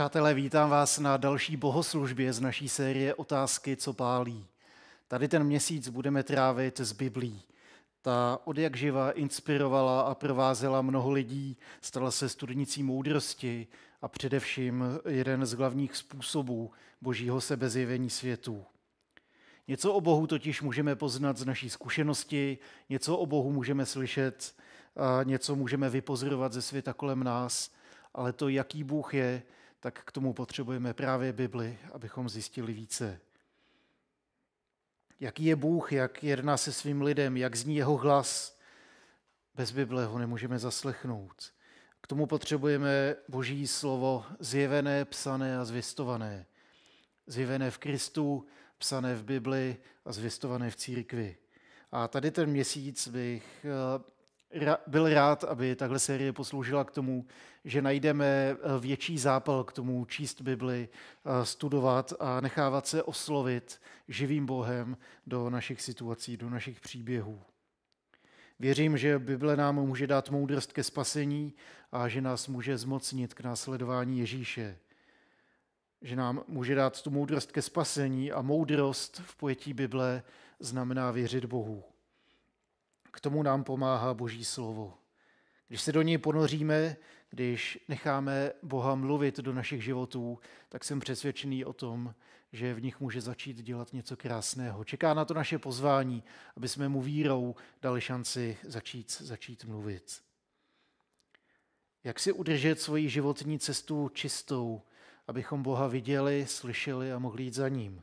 Přátelé, vítám vás na další bohoslužbě z naší série Otázky, co pálí. Tady ten měsíc budeme trávit z Biblí. Ta jak živa inspirovala a provázela mnoho lidí, stala se studnicí moudrosti a především jeden z hlavních způsobů božího sebezjevení světu. Něco o Bohu totiž můžeme poznat z naší zkušenosti, něco o Bohu můžeme slyšet, a něco můžeme vypozorovat ze světa kolem nás, ale to, jaký Bůh je, tak k tomu potřebujeme právě Bibli, abychom zjistili více. Jaký je Bůh, jak jedná se svým lidem, jak zní jeho hlas. Bez Bible ho nemůžeme zaslechnout. K tomu potřebujeme Boží slovo zjevené, psané a zvěstované. Zjevené v Kristu, psané v Bibli a zvěstované v církvi. A tady ten měsíc bych eh, byl rád, aby tahle série posloužila k tomu, že najdeme eh, větší zápal k tomu číst Bibli, eh, studovat a nechávat se oslovit živým Bohem do našich situací, do našich příběhů. Věřím, že Bible nám může dát moudrost ke spasení a že nás může zmocnit k následování Ježíše. Že nám může dát tu moudrost ke spasení a moudrost v pojetí Bible znamená věřit Bohu. K tomu nám pomáhá Boží slovo. Když se do něj ponoříme, když necháme Boha mluvit do našich životů, tak jsem přesvědčený o tom, že v nich může začít dělat něco krásného. Čeká na to naše pozvání, aby jsme mu vírou dali šanci začít, začít mluvit. Jak si udržet svoji životní cestu čistou, abychom Boha viděli, slyšeli a mohli jít za ním?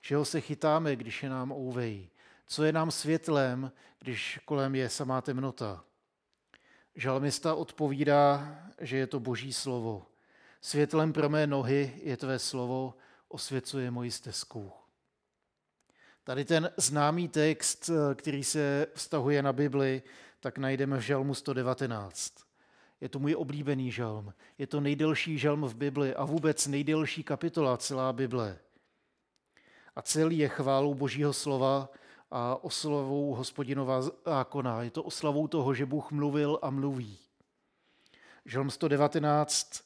Čeho se chytáme, když je nám ouvej? co je nám světlem, když kolem je samá temnota. Žalmista odpovídá, že je to boží slovo. Světlem pro mé nohy je tvé slovo, osvěcuje moji stezku. Tady ten známý text, který se vztahuje na Bibli, tak najdeme v žalmu 119. Je to můj oblíbený žalm. Je to nejdelší žalm v Bibli a vůbec nejdelší kapitola celá Bible. A celý je chválou Božího slova, a oslavou hospodinova zákona. Je to oslavou toho, že Bůh mluvil a mluví. Žalm 119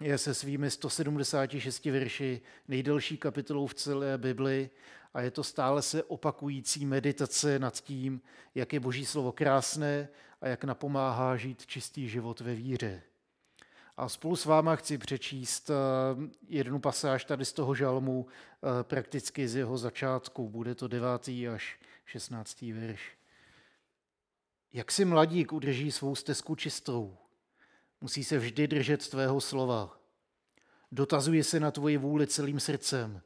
je se svými 176 verši nejdelší kapitolou v celé Bibli a je to stále se opakující meditace nad tím, jak je Boží slovo krásné a jak napomáhá žít čistý život ve víře. A spolu s váma chci přečíst eh, jednu pasáž tady z toho žalmu, eh, prakticky z jeho začátku. Bude to 9. až 16. verš. Jak si mladík udrží svou stezku čistou? Musí se vždy držet tvého slova. Dotazuje se na tvoji vůli celým srdcem.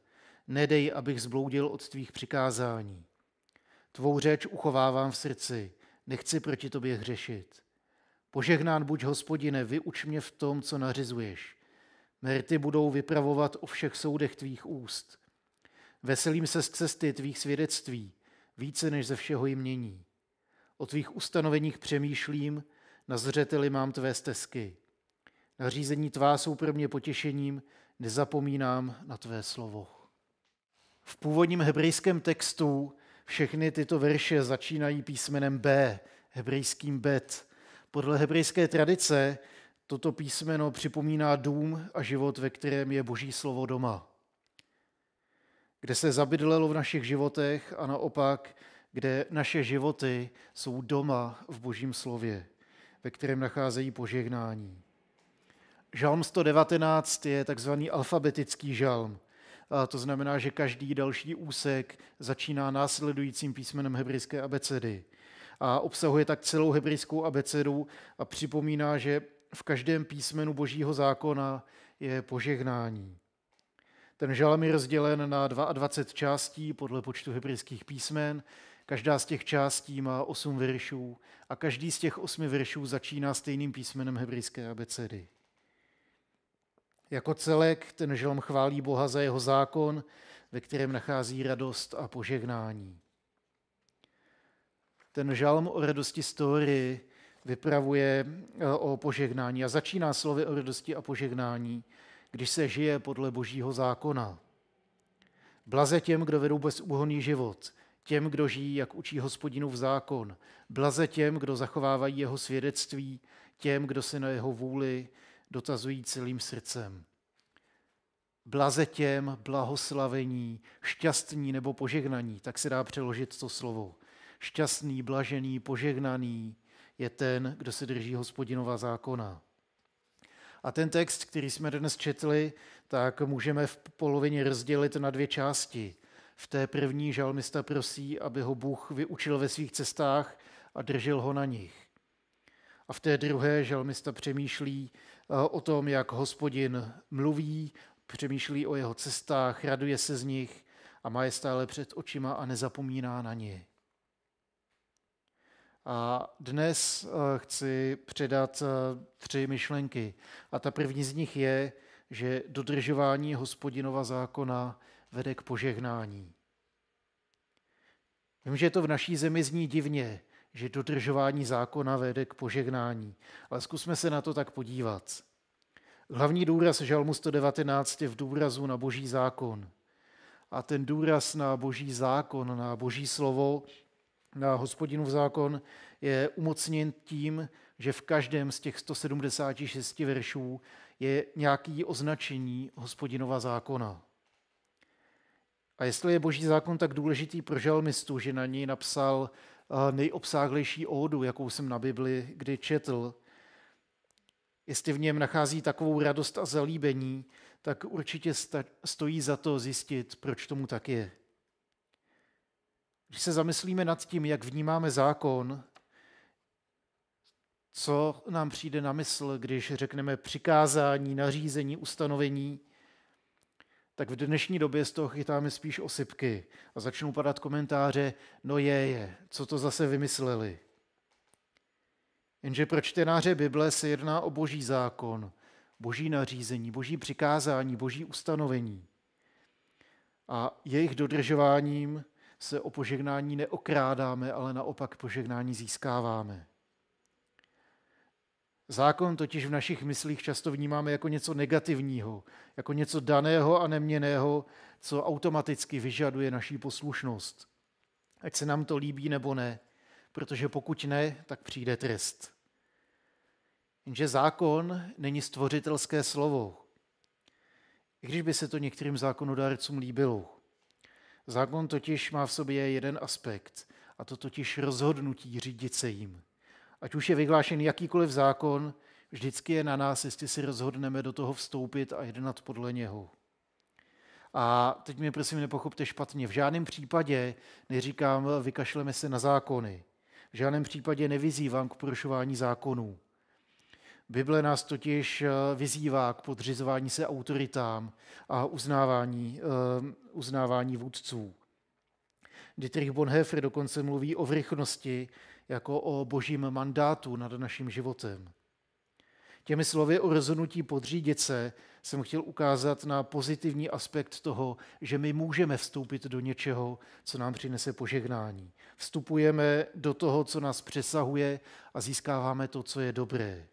Nedej, abych zbloudil od tvých přikázání. Tvou řeč uchovávám v srdci. Nechci proti tobě hřešit. Požehnán buď, hospodine, vyuč mě v tom, co nařizuješ. Merty budou vypravovat o všech soudech tvých úst. Veselím se z cesty tvých svědectví, více než ze všeho jmění. O tvých ustanoveních přemýšlím, na zřeteli mám tvé stezky. Nařízení tvá jsou pro mě potěšením, nezapomínám na tvé slovo. V původním hebrejském textu všechny tyto verše začínají písmenem B, hebrejským bet, podle hebrejské tradice toto písmeno připomíná dům a život, ve kterém je Boží slovo doma. Kde se zabydlelo v našich životech a naopak, kde naše životy jsou doma v Božím slově, ve kterém nacházejí požehnání. Žalm 119 je takzvaný alfabetický žalm. A to znamená, že každý další úsek začíná následujícím písmenem hebrejské abecedy – a obsahuje tak celou hebrejskou abecedu a připomíná, že v každém písmenu božího zákona je požehnání. Ten žalm je rozdělen na 22 částí podle počtu hebrejských písmen. Každá z těch částí má 8 veršů a každý z těch 8 veršů začíná stejným písmenem hebrejské abecedy. Jako celek ten žalm chválí Boha za jeho zákon, ve kterém nachází radost a požehnání ten žalm o radosti story vypravuje eh, o požehnání a začíná slovy o radosti a požehnání, když se žije podle božího zákona. Blaze těm, kdo vedou bezúhonný život, těm, kdo žijí, jak učí hospodinu v zákon, blaze těm, kdo zachovávají jeho svědectví, těm, kdo se na jeho vůli dotazují celým srdcem. Blaze těm, blahoslavení, šťastní nebo požehnaní, tak se dá přeložit to slovo. Šťastný, blažený, požehnaný je ten, kdo se drží hospodinova zákona. A ten text, který jsme dnes četli, tak můžeme v polovině rozdělit na dvě části. V té první žalmista prosí, aby ho Bůh vyučil ve svých cestách a držel ho na nich. A v té druhé žalmista přemýšlí eh, o tom, jak hospodin mluví, přemýšlí o jeho cestách, raduje se z nich a má je stále před očima a nezapomíná na ně. A dnes eh, chci předat eh, tři myšlenky. A ta první z nich je, že dodržování hospodinova zákona vede k požehnání. Vím, že to v naší zemi zní divně, že dodržování zákona vede k požehnání, ale zkusme se na to tak podívat. Hlavní důraz Žalmu 119 je v důrazu na boží zákon. A ten důraz na boží zákon, na boží slovo na v zákon je umocněn tím, že v každém z těch 176 veršů je nějaký označení hospodinova zákona. A jestli je boží zákon tak důležitý pro žalmistu, že na něj napsal eh, nejobsáhlejší ódu, jakou jsem na Bibli kdy četl, jestli v něm nachází takovou radost a zalíbení, tak určitě stojí za to zjistit, proč tomu tak je. Když se zamyslíme nad tím, jak vnímáme zákon, co nám přijde na mysl, když řekneme přikázání, nařízení, ustanovení, tak v dnešní době z toho chytáme spíš osypky a začnou padat komentáře, no je, je, co to zase vymysleli. Jenže pro čtenáře Bible se jedná o boží zákon, boží nařízení, boží přikázání, boží ustanovení. A jejich dodržováním se o požehnání neokrádáme, ale naopak požehnání získáváme. Zákon totiž v našich myslích často vnímáme jako něco negativního, jako něco daného a neměného, co automaticky vyžaduje naší poslušnost. Ať se nám to líbí nebo ne, protože pokud ne, tak přijde trest. Jenže zákon není stvořitelské slovo, i když by se to některým zákonodárcům líbilo. Zákon totiž má v sobě jeden aspekt, a to totiž rozhodnutí řídit se jim. Ať už je vyhlášen jakýkoliv zákon, vždycky je na nás, jestli si rozhodneme do toho vstoupit a jednat podle něho. A teď mě prosím nepochopte špatně. V žádném případě neříkám, vykašleme se na zákony. V žádném případě nevyzývám k porušování zákonů. Bible nás totiž eh, vyzývá k podřizování se autoritám a uznávání, eh, uznávání vůdců. Dietrich Bonhoeffer dokonce mluví o vrchnosti jako o božím mandátu nad naším životem. Těmi slovy o rozhodnutí podřídit se jsem chtěl ukázat na pozitivní aspekt toho, že my můžeme vstoupit do něčeho, co nám přinese požehnání. Vstupujeme do toho, co nás přesahuje a získáváme to, co je dobré.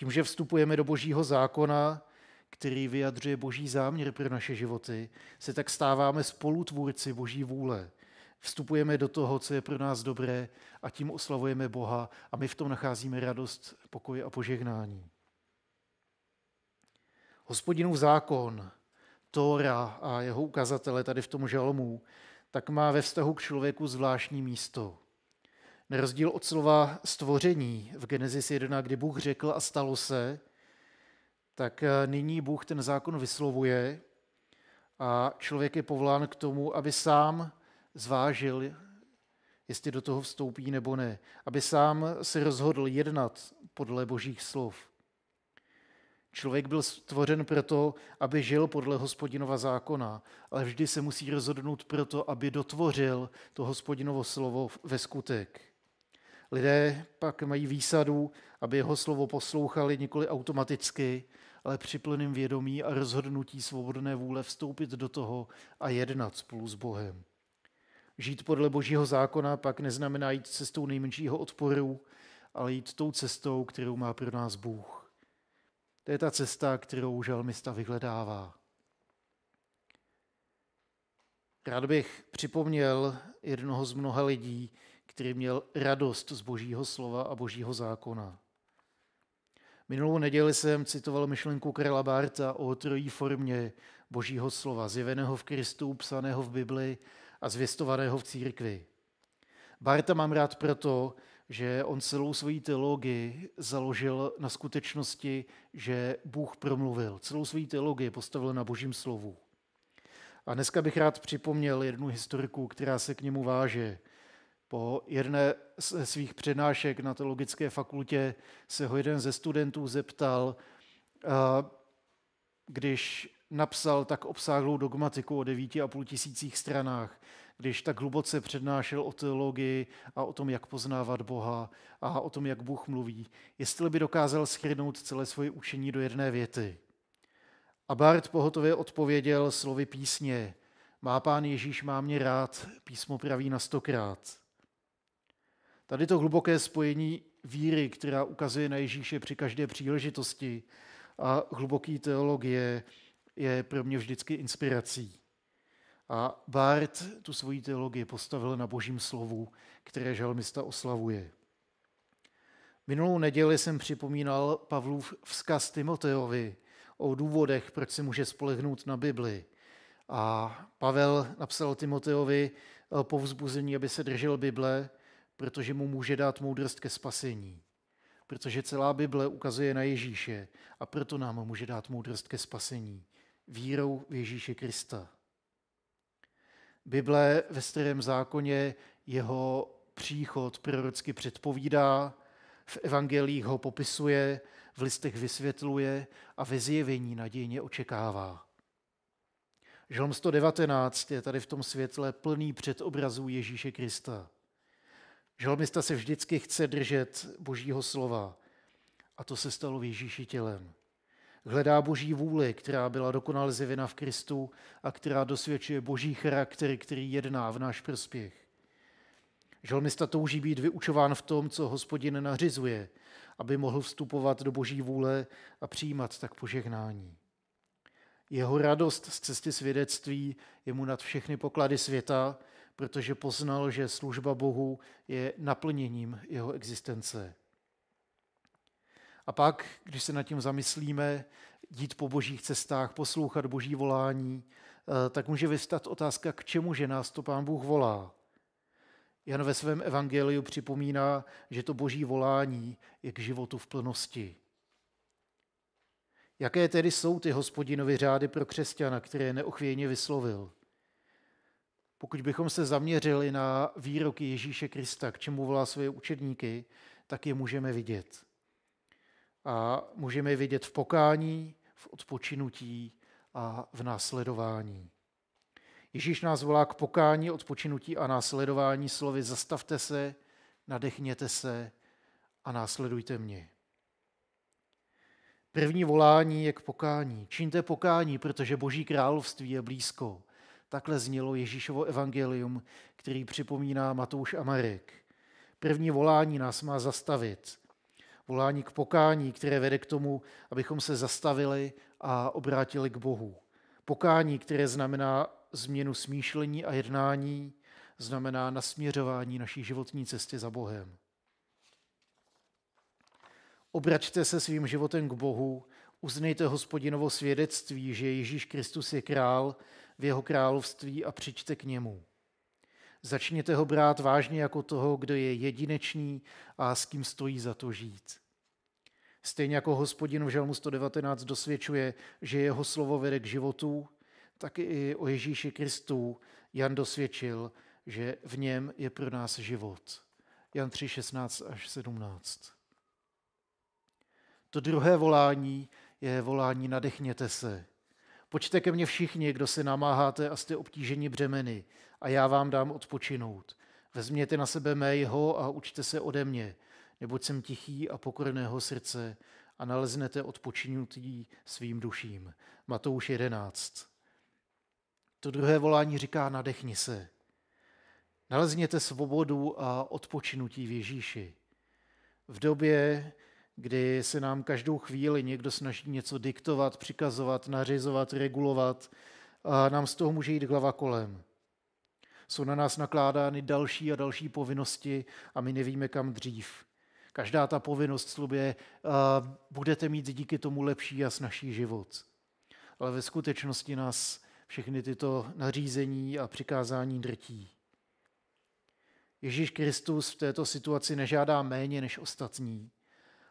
Tím, že vstupujeme do božího zákona, který vyjadřuje boží záměr pro naše životy, se tak stáváme spolutvůrci boží vůle. Vstupujeme do toho, co je pro nás dobré a tím oslavujeme Boha a my v tom nacházíme radost, pokoj a požehnání. Hospodinův zákon, Tóra a jeho ukazatele tady v tom žalomu, tak má ve vztahu k člověku zvláštní místo – na rozdíl od slova stvoření v Genesis 1, kdy Bůh řekl a stalo se, tak eh, nyní Bůh ten zákon vyslovuje a člověk je povolán k tomu, aby sám zvážil, jestli do toho vstoupí nebo ne. Aby sám se rozhodl jednat podle božích slov. Člověk byl stvořen proto, aby žil podle hospodinova zákona, ale vždy se musí rozhodnout proto, aby dotvořil to hospodinovo slovo ve skutek. Lidé pak mají výsadu, aby jeho slovo poslouchali nikoli automaticky, ale při plném vědomí a rozhodnutí svobodné vůle vstoupit do toho a jednat spolu s Bohem. Žít podle božího zákona pak neznamená jít cestou nejmenšího odporu, ale jít tou cestou, kterou má pro nás Bůh. To je ta cesta, kterou žalmista vyhledává. Rád bych připomněl jednoho z mnoha lidí, který měl radost z božího slova a božího zákona. Minulou neděli jsem citoval myšlenku Karla Barta o trojí formě božího slova, zjeveného v Kristu, psaného v Bibli a zvěstovaného v církvi. Barta mám rád proto, že on celou svoji teologii založil na skutečnosti, že Bůh promluvil. Celou svoji teologii postavil na božím slovu. A dneska bych rád připomněl jednu historiku, která se k němu váže – po jedné ze svých přednášek na teologické fakultě se ho jeden ze studentů zeptal, když napsal tak obsáhlou dogmatiku o půl tisících stranách, když tak hluboce přednášel o teologii a o tom, jak poznávat Boha a o tom, jak Bůh mluví, jestli by dokázal schrnout celé svoje učení do jedné věty. A Bart pohotově odpověděl slovy písně Má pán Ježíš, má mě rád, písmo praví na stokrát. Tady to hluboké spojení víry, která ukazuje na Ježíše při každé příležitosti a hluboký teologie je pro mě vždycky inspirací. A Bart tu svoji teologii postavil na božím slovu, které žalmista oslavuje. Minulou neděli jsem připomínal Pavlův vzkaz Timoteovi o důvodech, proč se může spolehnout na Bibli. A Pavel napsal Timoteovi povzbuzení, aby se držel Bible, protože mu může dát moudrost ke spasení. Protože celá Bible ukazuje na Ježíše a proto nám může dát moudrost ke spasení. Vírou v Ježíše Krista. Bible ve starém zákoně jeho příchod prorocky předpovídá, v evangelích ho popisuje, v listech vysvětluje a ve zjevení nadějně očekává. Žalm 119 je tady v tom světle plný předobrazů Ježíše Krista. Žalmista se vždycky chce držet božího slova. A to se stalo v Ježíši tělem. Hledá boží vůli, která byla dokonale zjevena v Kristu a která dosvědčuje boží charakter, který jedná v náš prospěch. Žalmista touží být vyučován v tom, co hospodin nařizuje, aby mohl vstupovat do boží vůle a přijímat tak požehnání. Jeho radost z cesty svědectví je mu nad všechny poklady světa, protože poznal, že služba Bohu je naplněním jeho existence. A pak, když se nad tím zamyslíme, jít po božích cestách, poslouchat boží volání, eh, tak může vystat otázka, k čemu že nás to pán Bůh volá. Jan ve svém evangeliu připomíná, že to boží volání je k životu v plnosti. Jaké tedy jsou ty hospodinovy řády pro křesťana, které neochvějně vyslovil? Pokud bychom se zaměřili na výroky Ježíše Krista, k čemu volá své učedníky, tak je můžeme vidět. A můžeme je vidět v pokání, v odpočinutí a v následování. Ježíš nás volá k pokání, odpočinutí a následování slovy zastavte se, nadechněte se a následujte mě. První volání je k pokání. Čiňte pokání, protože Boží království je blízko. Takhle znělo Ježíšovo evangelium, který připomíná Matouš a Marek. První volání nás má zastavit. Volání k pokání, které vede k tomu, abychom se zastavili a obrátili k Bohu. Pokání, které znamená změnu smýšlení a jednání, znamená nasměřování naší životní cesty za Bohem. Obraťte se svým životem k Bohu, uznejte hospodinovo svědectví, že Ježíš Kristus je král v jeho království a přičte k němu. Začněte ho brát vážně jako toho, kdo je jedinečný a s kým stojí za to žít. Stejně jako hospodin v Žalmu 119 dosvědčuje, že jeho slovo vede k životu, tak i o Ježíši Kristu Jan dosvědčil, že v něm je pro nás život. Jan 3, 16 až 17. To druhé volání je volání nadechněte se. Počte ke mně všichni, kdo se namáháte a jste obtížení břemeny, a já vám dám odpočinout. Vezměte na sebe mého a učte se ode mě, neboť jsem tichý a pokorného srdce a naleznete odpočinutí svým duším. Matouš 11. To druhé volání říká nadechni se. Nalezněte svobodu a odpočinutí v Ježíši. V době, kdy se nám každou chvíli někdo snaží něco diktovat, přikazovat, nařizovat, regulovat a nám z toho může jít hlava kolem. Jsou na nás nakládány další a další povinnosti a my nevíme kam dřív. Každá ta povinnost slubě a budete mít díky tomu lepší a snažší život. Ale ve skutečnosti nás všechny tyto nařízení a přikázání drtí. Ježíš Kristus v této situaci nežádá méně než ostatní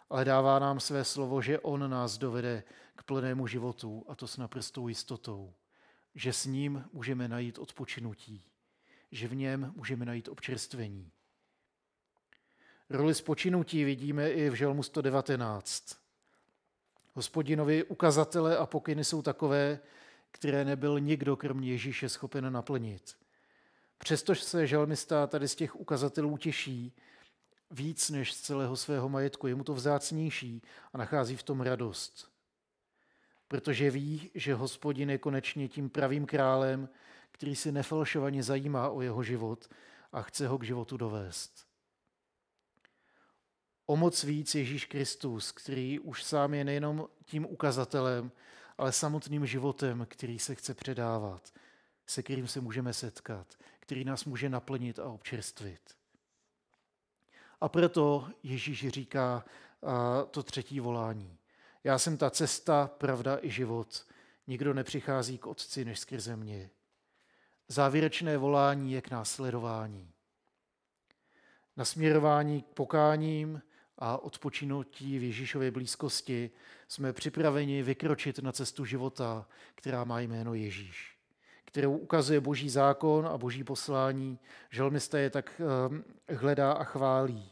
ale dává nám své slovo, že On nás dovede k plnému životu a to s naprostou jistotou, že s ním můžeme najít odpočinutí, že v něm můžeme najít občerstvení. Roli spočinutí vidíme i v Žalmu 119. Hospodinovi ukazatele a pokyny jsou takové, které nebyl nikdo kromě Ježíše schopen naplnit. Přestože se žalmista tady z těch ukazatelů těší, víc než z celého svého majetku, je mu to vzácnější a nachází v tom radost. Protože ví, že hospodin je konečně tím pravým králem, který si nefalšovaně zajímá o jeho život a chce ho k životu dovést. O moc víc Ježíš Kristus, který už sám je nejenom tím ukazatelem, ale samotným životem, který se chce předávat, se kterým se můžeme setkat, který nás může naplnit a občerstvit. A proto Ježíš říká to třetí volání. Já jsem ta cesta, pravda i život. Nikdo nepřichází k Otci než skrze mě. Závěrečné volání je k následování. Nasměrování k pokáním a odpočinutí v Ježíšově blízkosti jsme připraveni vykročit na cestu života, která má jméno Ježíš kterou ukazuje boží zákon a boží poslání. Žalmista je tak ehm, hledá a chválí.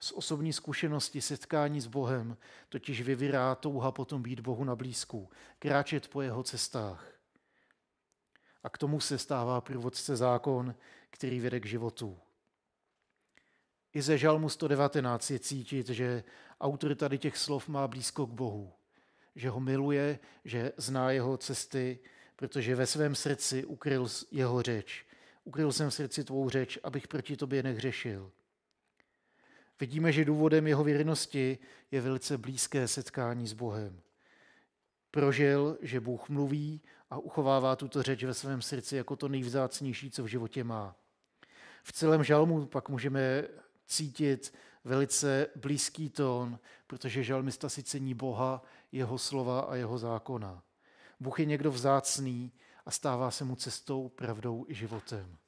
Z osobní zkušenosti setkání s Bohem totiž vyvírá touha potom být Bohu na blízku, kráčet po jeho cestách. A k tomu se stává průvodce zákon, který vede k životu. I ze Žalmu 119 je cítit, že autor tady těch slov má blízko k Bohu, že ho miluje, že zná jeho cesty protože ve svém srdci ukryl jeho řeč. Ukryl jsem v srdci tvou řeč, abych proti tobě nehřešil. Vidíme, že důvodem jeho věrnosti je velice blízké setkání s Bohem. Prožil, že Bůh mluví a uchovává tuto řeč ve svém srdci jako to nejvzácnější, co v životě má. V celém žalmu pak můžeme cítit velice blízký tón, protože žalmista si cení Boha, jeho slova a jeho zákona. Bůh je někdo vzácný a stává se mu cestou, pravdou i životem.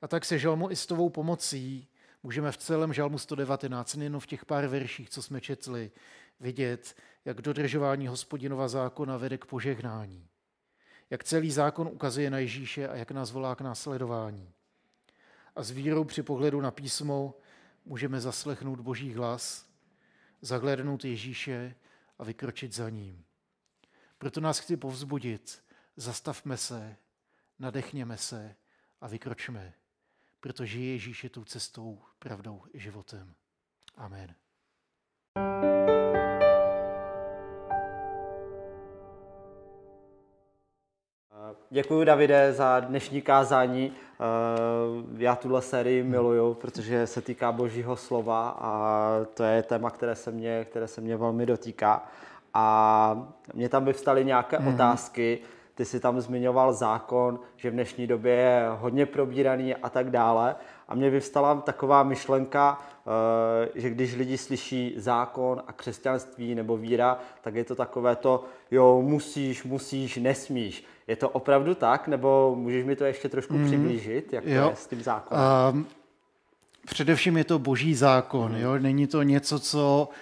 A tak se tovou pomocí můžeme v celém žalmu 119, jenom v těch pár verších, co jsme četli, vidět, jak dodržování hospodinova zákona vede k požehnání. Jak celý zákon ukazuje na Ježíše a jak nás volá k následování. A s vírou při pohledu na písmo můžeme zaslechnout Boží hlas, zahlednout Ježíše a vykročit za ním. Proto nás chci povzbudit. Zastavme se, nadechněme se a vykročme, protože Ježíš je tou cestou, pravdou i životem. Amen. Děkuji, Davide, za dnešní kázání. Eh, já tuhle sérii miluju, protože se týká Božího slova a to je téma, které se mě, které se mě velmi dotýká a mě tam by vstaly nějaké mm-hmm. otázky. Ty si tam zmiňoval zákon, že v dnešní době je hodně probíraný a tak dále. A mě vyvstala taková myšlenka, eh, že když lidi slyší zákon a křesťanství nebo víra, tak je to takové to, jo, musíš, musíš, nesmíš. Je to opravdu tak, nebo můžeš mi to ještě trošku mm-hmm. přiblížit, jak jo. to je s tím zákonem? Um, především je to boží zákon, mm. jo? není to něco, co uh,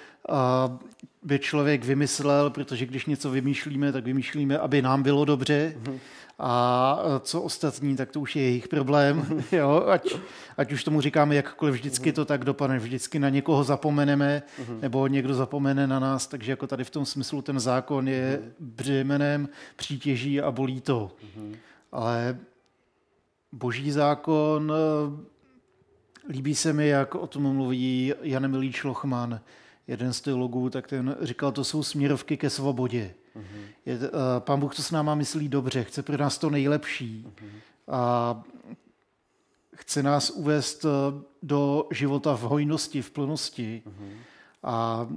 by člověk vymyslel, protože když něco vymýšlíme, tak vymýšlíme, aby nám bylo dobře. Mhm. A co ostatní, tak to už je jejich problém. Mhm. jo? Ať, ať už tomu říkáme jakkoliv, vždycky mhm. to tak dopadne. Vždycky na někoho zapomeneme, nebo někdo zapomene na nás. Takže jako tady v tom smyslu ten zákon je břemenem, přítěží a bolí to. Ale boží zákon, eh, líbí se mi, jak o tom mluví Jan Milíč Lochman, jeden z teologů, tak ten říkal, to jsou směrovky ke svobodě. Uh-huh. Je, uh, pán Bůh to s náma myslí dobře, chce pro nás to nejlepší uh-huh. a chce nás uvést eh, do života v hojnosti, v plnosti. Uh-huh. A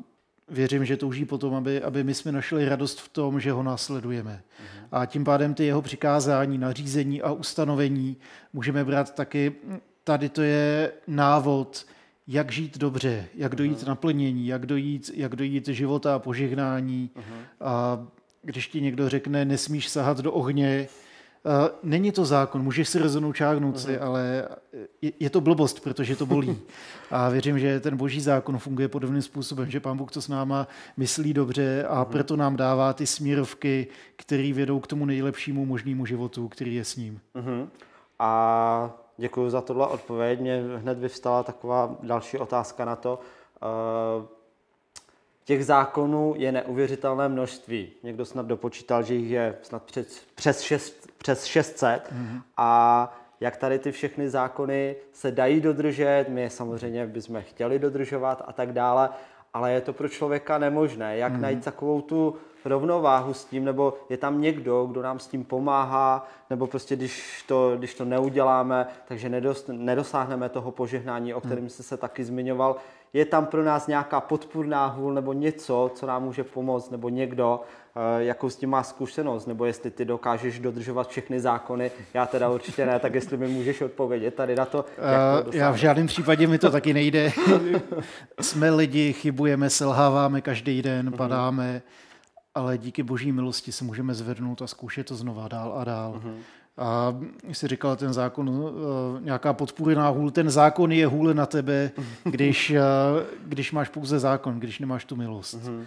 věřím, že touží potom, aby, aby my jsme našli radost v tom, že ho následujeme. Uh-huh. A tím pádem ty jeho přikázání, nařízení a ustanovení můžeme brát taky. Tady to je návod, jak žít dobře, jak dojít uh-huh. naplnění, jak dojít, jak dojít života a požehnání. Uh-huh. A když ti někdo řekne, nesmíš sahat do ohně, uh, není to zákon, můžeš si rozhodnout čáhnout uh-huh. si, ale je, je to blbost, protože to bolí. a věřím, že ten boží zákon funguje podobným způsobem, že pán Bůh to s náma myslí dobře a uh-huh. proto nám dává ty směrovky, které vedou k tomu nejlepšímu možnému životu, který je s ním. Uh-huh. A Děkuji za tohle odpověď. Mě hned vyvstala taková další otázka na to. Eh, těch zákonů je neuvěřitelné množství. Někdo snad dopočítal, že jich je snad přes, přes, šest, přes 600. Mm-hmm. A jak tady ty všechny zákony se dají dodržet, my samozřejmě bychom chtěli dodržovat a tak dále, ale je to pro člověka nemožné. Jak mm-hmm. najít takovou tu rovnováhu s tím, nebo je tam někdo, kdo nám s tím pomáhá, nebo prostě když to, když to neuděláme, takže nedost, nedosáhneme toho požehnání, o hmm. kterém jste se taky zmiňoval. Je tam pro nás nějaká podpůrná hůl nebo něco, co nám může pomoct, nebo někdo, eh, jakou s tím má zkušenost, nebo jestli ty dokážeš dodržovat všechny zákony, já teda určitě ne, tak jestli mi můžeš odpovědět tady na to. Jak to eh, já v žádném případě mi to taky nejde. Jsme lidi, chybujeme, selháváme každý den, mhm. padáme. Mm-hmm ale díky boží milosti se můžeme zvednout a zkoušet to znova dál a dál. Mm-hmm. A jsi říkal, ten zákon, eh, nějaká podpůrná hůl, ten zákon je hůle na tebe, mhm. když, eh, když máš pouze zákon, když nemáš tu milost. Mm-hmm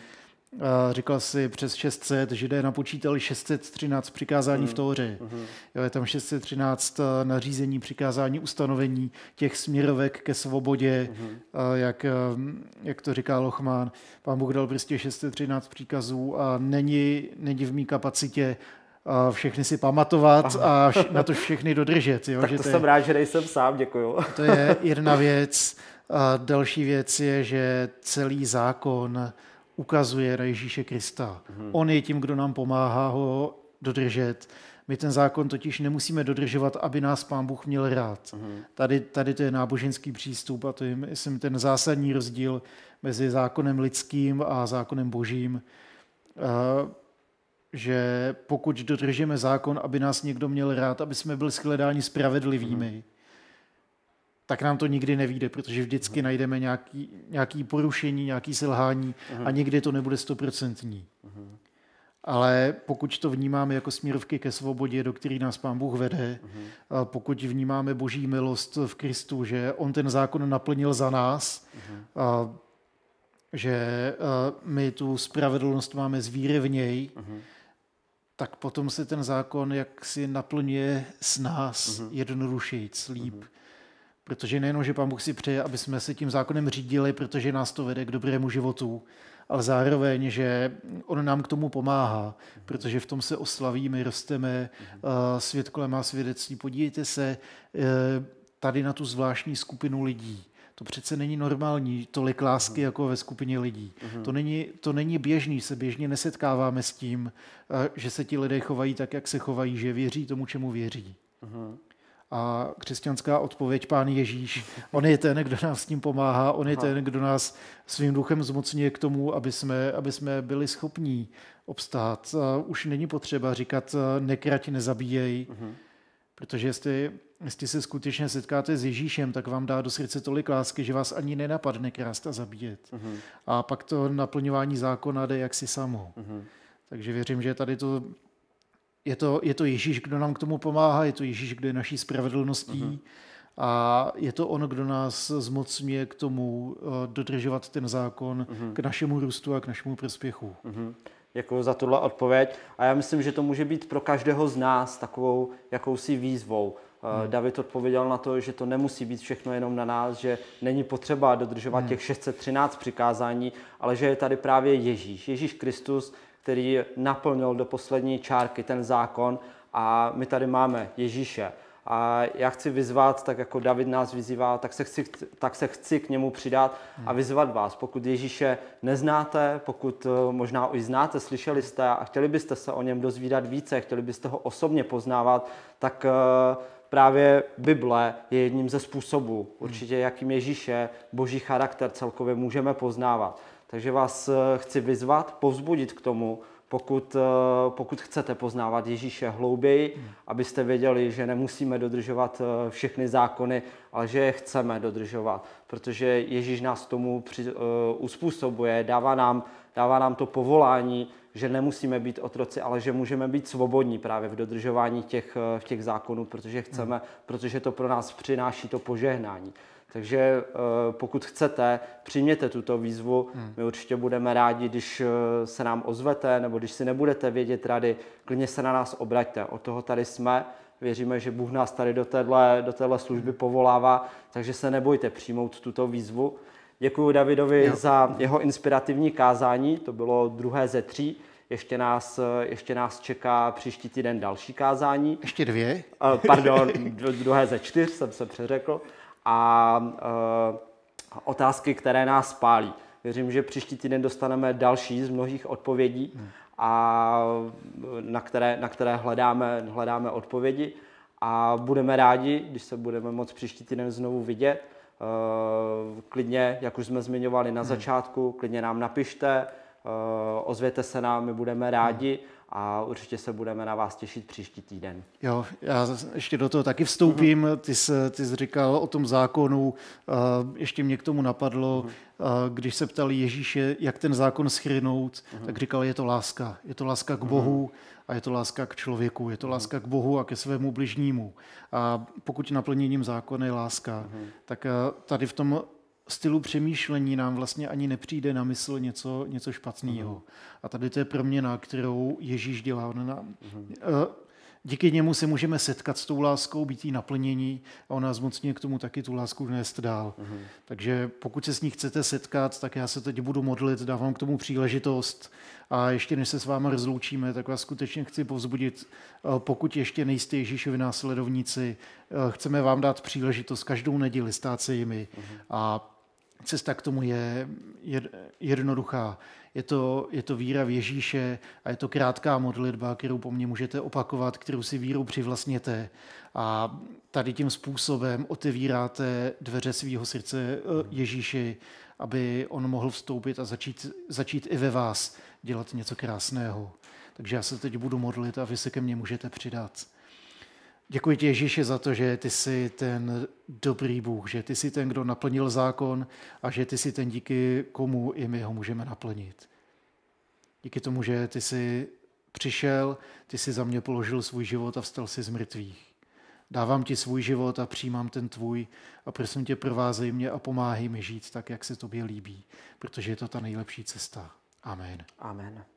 říkal si přes 600, židé napočítali 613 přikázání mm. v hmm. Tóře. Mm. Jo, je tam 613 eh, nařízení, přikázání, ustanovení těch směrovek ke svobodě, mm. jak, eh, jak to říká Lochman. Pán Bůh dal prostě 613 příkazů a není, není v mý kapacitě všechny si pamatovat Aha. a na to všechny dodržet. Jo, tak že to, to jsem je, rád, že nejsem sám, děkuju. to je jedna věc. A další věc je, že celý zákon ukazuje na Ježíše Krista. Hmm. On je tím, kdo nám pomáhá ho dodržet. My ten zákon totiž nemusíme dodržovat, aby nás pán Bůh měl rád. Hmm. Tady, tady to je náboženský přístup a to je, myslím, ten zásadní rozdíl mezi zákonem lidským a zákonem božím. A, eh, že pokud dodržíme zákon, aby nás někdo měl rád, aby jsme byli shledáni spravedlivými, mm tak nám to nikdy nevíde, protože vždycky mhm. najdeme nějaký, nějaký porušení, nějaký selhání a mhm. nikdy to nebude stoprocentní. Mhm. Ale pokud to vnímáme jako směrovky ke svobodě, do které nás Pán Bůh vede, uh-huh. pokud vnímáme Boží milost v Kristu, že On ten zákon naplnil za nás, uh-huh. a, že a, my tu spravedlnost máme z víry v něj, uh-huh. tak potom se ten zákon jaksi naplňuje s nás uh-huh. jednodušejc, líp. Uh-huh. Protože nejenom, že pán Bůh si přeje, aby jsme se tím zákonem řídili, protože nás to vede k dobrému životu, ale zároveň, že on nám k tomu pomáhá, protože v tom se oslavíme, rosteme, mhm. eh, svět kolem má svědectví. Podívejte se eh, tady na tu zvláštní skupinu lidí. To přece není normální, tolik lásky mhm. jako ve skupině lidí. Mhm. To, není, to není běžný, se běžně nesetkáváme s tím, eh, že se ti lidé chovají tak, jak se chovají, že věří tomu, čemu věří. Uh-huh. A křesťanská odpověď, pán Ježíš, on je ten, kdo nás s tím pomáhá, on je ten, kdo nás svým duchem zmocňuje k tomu, aby jsme, aby jsme byli schopní obstát. A už není potřeba říkat nekrať, nezabíjej, uh-huh. protože jestli, jestli se skutečně setkáte s Ježíšem, tak vám dá do srdce tolik lásky, že vás ani nenapadne krást a zabíjet. Uh-huh. A pak to naplňování zákona jde jaksi samo. Uh-huh. Takže věřím, že tady to je to, je to Ježíš, kdo nám k tomu pomáhá, je to Ježíš, kdo je naší spravedlností uh-huh. a je to on, kdo nás zmocňuje k tomu uh, dodržovat ten zákon uh-huh. k našemu růstu a k našemu prospěchu. Uh-huh. Děkuji za tuhle odpověď a já myslím, že to může být pro každého z nás takovou jakousi výzvou. Hmm. David odpověděl na to, že to nemusí být všechno jenom na nás, že není potřeba dodržovat hmm. těch 613 přikázání, ale že je tady právě Ježíš. Ježíš Kristus který naplnil do poslední čárky ten zákon a my tady máme Ježíše. A já chci vyzvat, tak jako David nás vyzývá, tak se chci, tak se chci k němu přidat a vyzvat vás. Pokud Ježíše neznáte, pokud eh, možná i znáte, slyšeli jste a chtěli byste se o něm dozvídat více, chtěli byste ho osobně poznávat, tak eh, právě Bible je jedním ze způsobů, určitě jakým Ježíše, boží charakter celkově můžeme poznávat. Takže vás eh, chci vyzvat, povzbudit k tomu, pokud, eh, pokud chcete poznávat Ježíše hlouběji, hmm. abyste věděli, že nemusíme dodržovat eh, všechny zákony ale že je chceme dodržovat, protože Ježíš nás tomu při, uh, eh, uspůsobuje, dává nám, dává nám to povolání, že nemusíme být otroci, ale že můžeme být svobodní právě v dodržování těch, v eh, těch zákonů, protože chceme, hmm. protože to pro nás přináší to požehnání. Takže eh, pokud chcete, přijměte tuto výzvu. Hmm. My určitě budeme rádi, když se nám ozvete, nebo když si nebudete vědět rady, klidně se na nás obraťte. Od toho tady jsme. Věříme, že Bůh nás tady do téhle, do téhle služby povolává, takže se nebojte přijmout tuto výzvu. Děkuji Davidovi jo. za jeho inspirativní kázání, to bylo druhé ze tří. Ještě nás, ještě nás čeká příští týden další kázání. Ještě dvě? Eh, pardon, druhé ze čtyř jsem se přeřekl. A eh, otázky, které nás spálí. Věřím, že příští týden dostaneme další z mnohých odpovědí. Hmm a na které, na které hledáme, hledáme odpovědi a budeme rádi, když se budeme moc příští týden znovu vidět. Eh, klidně, jak už jsme zmiňovali na hmm. začátku, klidně nám napište, Eh, ozvěte se nám, my budeme rádi a určitě se budeme na vás těšit příští týden. Jo, já ještě do toho taky vstoupím. Mhm. Ty, jsi, ty jsi říkal o tom zákonu, eh, ještě mě k tomu napadlo, mhm. eh, když se ptali Ježíše, jak ten zákon schrynout, mhm. tak říkal, je to láska. Je to láska k Bohu a je to láska k člověku, je to láska k Bohu a ke svému bližnímu. A pokud naplněním zákona je láska, tak tady v tom stylu přemýšlení nám vlastně ani nepřijde na mysl něco, něco špatného. Uh-huh. A tady to je proměna, kterou Ježíš dělá. Nám. Mhm. Uh-huh. Eh, díky němu se můžeme setkat s tou láskou, být jí naplnění a ona zmocňuje k tomu taky tu lásku nést dál. Uh-huh. Takže pokud se s ní chcete setkat, tak já se teď budu modlit, dávám k tomu příležitost a ještě než se s vámi rozloučíme, tak vás skutečně chci povzbudit, eh, pokud ještě nejste Ježíšovi následovníci, eh, chceme vám dát příležitost každou neděli stát se jimi uh-huh. a cesta k tomu je jednoduchá. Je to, je to víra v Ježíše a je to krátká modlitba, kterou po mně můžete opakovat, kterou si víru přivlastněte. A tady tím způsobem otevíráte dveře svého srdce eh, Ježíši, aby on mohl vstoupit a začít, začít i ve vás dělat něco krásného. Takže já se teď budu modlit a vy se ke mně můžete přidat. Děkuji ti, Ježíši, za to, že ty jsi ten dobrý Bůh, že ty jsi ten, kdo naplnil zákon a že ty jsi ten, díky komu i my ho můžeme naplnit. Díky tomu, že ty jsi přišel, ty jsi za mě položil svůj život a vstal si z mrtvých. Dávám ti svůj život a přijímám ten tvůj a prosím tě, provázej mě a pomáhej mi žít tak, jak se tobě líbí, protože je to ta nejlepší cesta. Amen. Amen.